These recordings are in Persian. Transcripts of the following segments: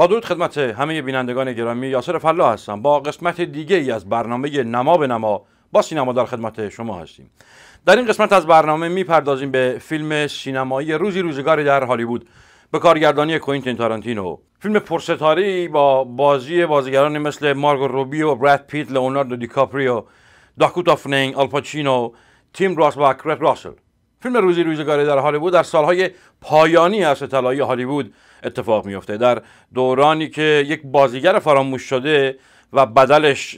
با درود خدمت همه بینندگان گرامی یاسر فلاح هستم با قسمت دیگه ای از برنامه نما به نما با سینما در خدمت شما هستیم در این قسمت از برنامه میپردازیم به فیلم سینمایی روزی روزگاری در هالیوود به کارگردانی کوینتین تارانتینو فیلم پرستاری با بازی بازیگرانی مثل مارگو روبی و براد پیت، لئوناردو دیکاپریو، داکوتا فنینگ، آلپاچینو، تیم راس و کرت راسل فیلم روزی روزگاری در هالیوود در سالهای پایانی عصر طلایی هالیوود اتفاق میفته در دورانی که یک بازیگر فراموش شده و بدلش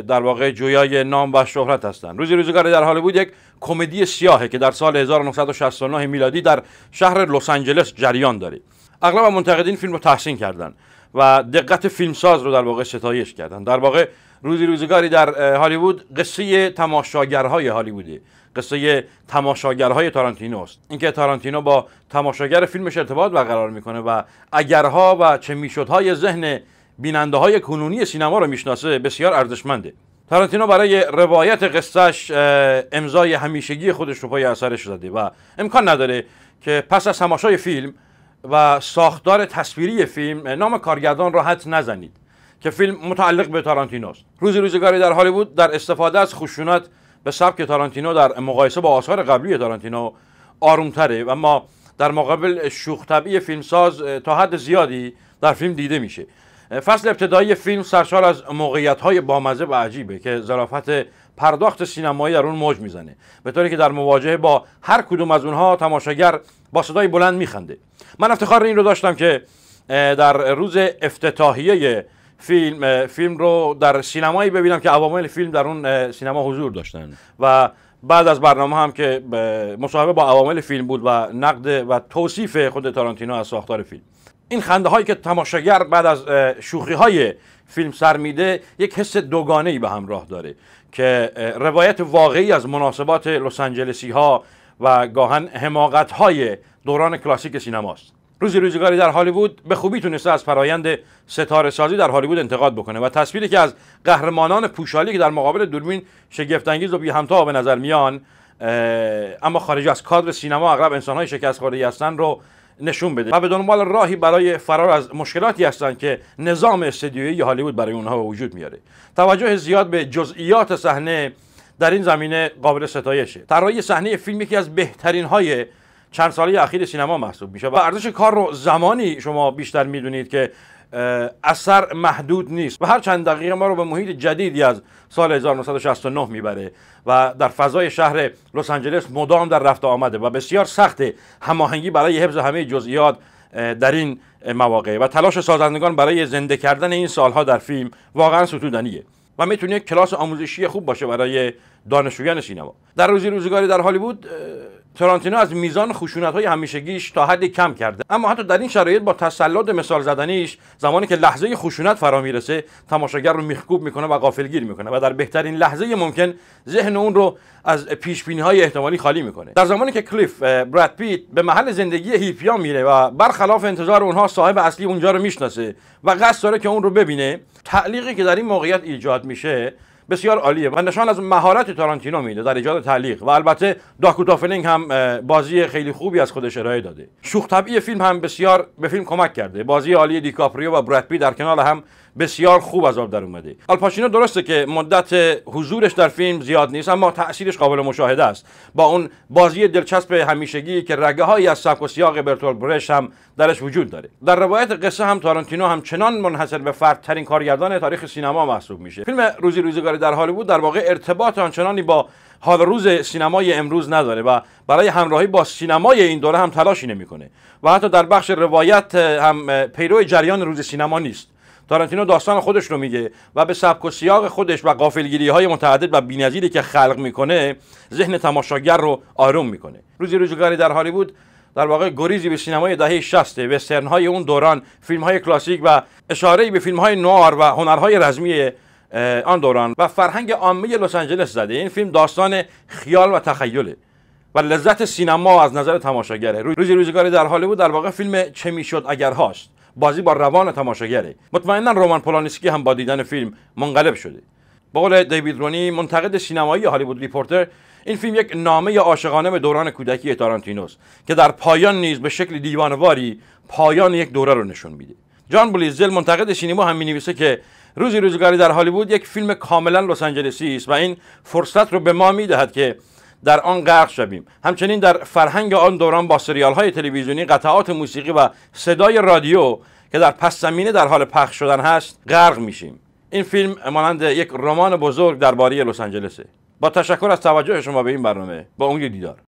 در واقع جویای نام و شهرت هستند. روزی روزگاری در هالیوود یک کمدی سیاهه که در سال 1969 میلادی در شهر لس آنجلس جریان داره. اغلب منتقدین فیلم رو تحسین کردند و دقت فیلمساز رو در واقع ستایش کردند. در واقع روزی روزگاری در هالیوود قصه تماشاگرهای هالیووده قصه تماشاگرهای تارانتینو است اینکه تارانتینو با تماشاگر فیلمش ارتباط برقرار میکنه و اگرها و چه میشدهای ذهن بیننده های کنونی سینما رو میشناسه بسیار ارزشمنده تارانتینو برای روایت قصهش امضای همیشگی خودش رو پای اثرش زده و امکان نداره که پس از تماشای فیلم و ساختار تصویری فیلم نام کارگردان را نزنید که فیلم متعلق به است روزی روزگاری در هالیوود در استفاده از خشونت به سبک تارانتینو در مقایسه با آثار قبلی تارانتینو آرومتره و ما در مقابل شوخ طبعی فیلمساز تا حد زیادی در فیلم دیده میشه فصل ابتدایی فیلم سرشار از موقعیت های بامزه و عجیبه که ظرافت پرداخت سینمایی در اون موج میزنه به طوری که در مواجهه با هر کدوم از اونها تماشاگر با صدای بلند میخنده من افتخار این رو داشتم که در روز افتتاحیه فیلم فیلم رو در سینمایی ببینم که عوامل فیلم در اون سینما حضور داشتن و بعد از برنامه هم که مصاحبه با عوامل فیلم بود و نقد و توصیف خود تارانتینو از ساختار فیلم این خنده هایی که تماشاگر بعد از شوخی های فیلم سر میده یک حس دوگانه ای به همراه داره که روایت واقعی از مناسبات لس آنجلسی ها و گاهن حماقت های دوران کلاسیک سینماست روزی روزگاری در هالیوود به خوبی تونسته از فرایند ستاره سازی در هالیوود انتقاد بکنه و تصویری که از قهرمانان پوشالی که در مقابل دوربین شگفت انگیز و بی همتا به نظر میان اما خارج از کادر سینما اغلب انسانهای شکست خورده هستن رو نشون بده و به دنبال راهی برای فرار از مشکلاتی هستند که نظام استدیویی هالیوود برای اونها وجود میاره توجه زیاد به جزئیات صحنه در این زمینه قابل ستایشه طراحی صحنه فیلم یکی از بهترین های چند ساله اخیر سینما محسوب میشه و ارزش کار رو زمانی شما بیشتر میدونید که اثر محدود نیست و هر چند دقیقه ما رو به محیط جدیدی از سال 1969 میبره و در فضای شهر لس آنجلس مدام در رفت آمده و بسیار سخت هماهنگی برای حفظ همه جزئیات در این مواقع و تلاش سازندگان برای زنده کردن این سالها در فیلم واقعا ستودنیه و میتونه کلاس آموزشی خوب باشه برای دانشجویان سینما در روزی روزگاری در هالیوود ترانتینو از میزان خشونت های همیشگیش تا حدی کم کرده اما حتی در این شرایط با تسلط مثال زدنیش زمانی که لحظه خشونت فرا میرسه تماشاگر رو میخکوب میکنه و غافلگیر میکنه و در بهترین لحظه ممکن ذهن اون رو از پیش های احتمالی خالی میکنه در زمانی که کلیف براد پیت به محل زندگی هیپیا میره و برخلاف انتظار اونها صاحب اصلی اونجا رو میشناسه و قصد داره که اون رو ببینه تعلیقی که در این موقعیت ایجاد میشه بسیار عالیه و نشان از مهارت تارانتینو میده در ایجاد تعلیق و البته داکوتا فلینگ هم بازی خیلی خوبی از خودش ارائه داده شوخ طبعی فیلم هم بسیار به فیلم کمک کرده بازی عالی دیکاپریو و براد در کنار هم بسیار خوب از آب در اومده آلپاچینو درسته که مدت حضورش در فیلم زیاد نیست اما تاثیرش قابل مشاهده است با اون بازی دلچسب همیشگی که رگه های از سبک و سیاق برتول برش هم درش وجود داره در روایت قصه هم تارانتینو همچنان منحصر به فرد ترین کارگردان تاریخ سینما محسوب میشه فیلم روزی روزگاری در بود در واقع ارتباط آنچنانی با حال روز سینمای امروز نداره و برای همراهی با سینمای این دوره هم تلاشی نمیکنه و حتی در بخش روایت هم پیرو جریان روز سینما نیست تارانتینو داستان خودش رو میگه و به سبک و سیاق خودش و قافلگیری های متعدد و بی‌نظیری که خلق میکنه ذهن تماشاگر رو آروم میکنه روزی روزگاری در بود در واقع گریزی به سینمای دهه 60 و های اون دوران فیلم های کلاسیک و اشاره به فیلم های نوار و هنرهای رزمی آن دوران و فرهنگ عامه لس آنجلس زده این فیلم داستان خیال و تخیله و لذت سینما از نظر تماشاگره روزی روزگاری در بود در واقع فیلم چه میشد اگر هاست بازی با روان تماشاگره مطمئنا رومان پولانسکی هم با دیدن فیلم منقلب شده به قول دیوید رونی منتقد سینمایی هالیوود ریپورتر این فیلم یک نامه عاشقانه به دوران کودکی تارانتینوست که در پایان نیز به شکل دیوانواری پایان یک دوره رو نشون میده جان بولیزل منتقد سینما هم مینویسه که روزی روزگاری در هالیوود یک فیلم کاملا لس آنجلسی است و این فرصت رو به ما میدهد که در آن غرق شویم همچنین در فرهنگ آن دوران با سریال های تلویزیونی قطعات موسیقی و صدای رادیو که در پس زمینه در حال پخش شدن هست غرق میشیم این فیلم مانند یک رمان بزرگ درباره لس آنجلسه با تشکر از توجه شما به این برنامه با امید دیدار